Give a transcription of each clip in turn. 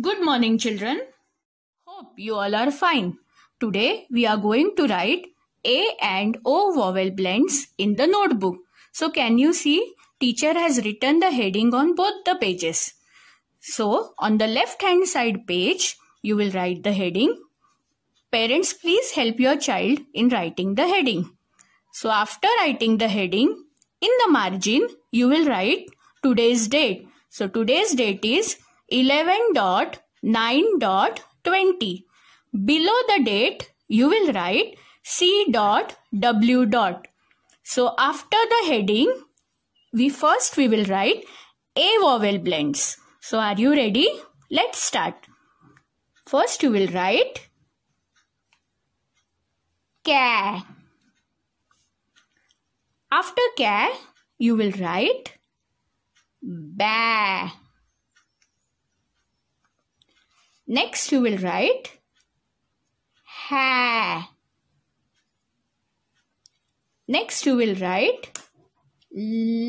Good morning, children. Hope you all are fine. Today we are going to write A and O vowel blends in the notebook. So can you see teacher has written the heading on both the pages. So on the left hand side page you will write the heading. Parents please help your child in writing the heading. So after writing the heading in the margin you will write today's date. So today's date is 11.9.20. Below the date, you will write C dot W dot. So after the heading, we first we will write A vowel blends. So are you ready? Let's start. First you will write CA. After CA, you will write Ba. Next, you will write ha. Next, you will write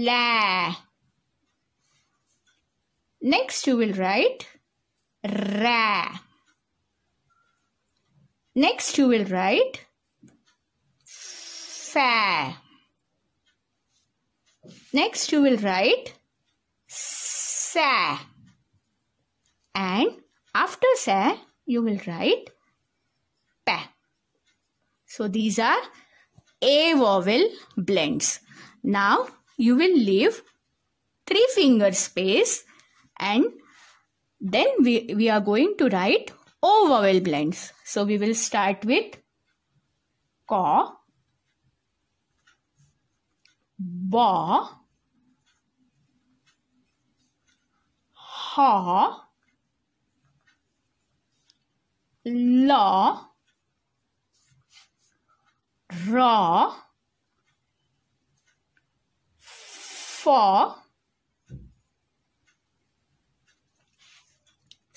la. Next, you will write ra. Next, you will write fa. Next, you will write sa. After sa, you will write pa. So these are A vowel blends. Now you will leave three finger space and then we, we are going to write O vowel blends. So we will start with ka, ba, ha, law raw for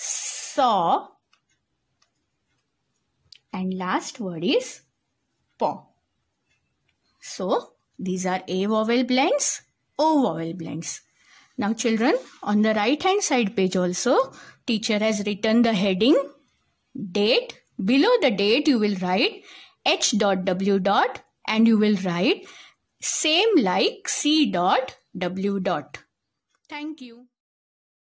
saw and last word is paw so these are a vowel blends o vowel blends now children on the right hand side page also teacher has written the heading date. Below the date you will write h dot w dot and you will write same like c dot w dot. Thank you.